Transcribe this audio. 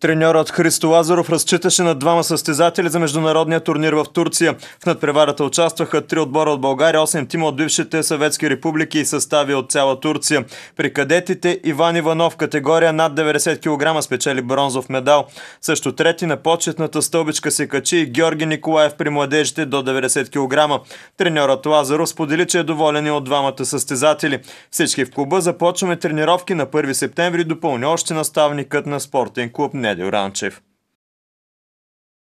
Треньорът Христо Лазаров разчиташе на двама състезатели за международния турнир в Турция. В надпреварата участваха три отбора от България, 8 тима от бившите съветски републики и състави от цяла Турция. При кадетите Иван Иванов категория над 90 кг спечели бронзов медал. Също трети на почетната стълбичка се качи и Георги Николаев при младежите до 90 кг. Треньорът Лазаров сподели, че е доволен и от двамата състезатели. Всички в клуба започваме тренировки на 1 септември, допълни още наставникът на спортен клуб не Mehmet Urançev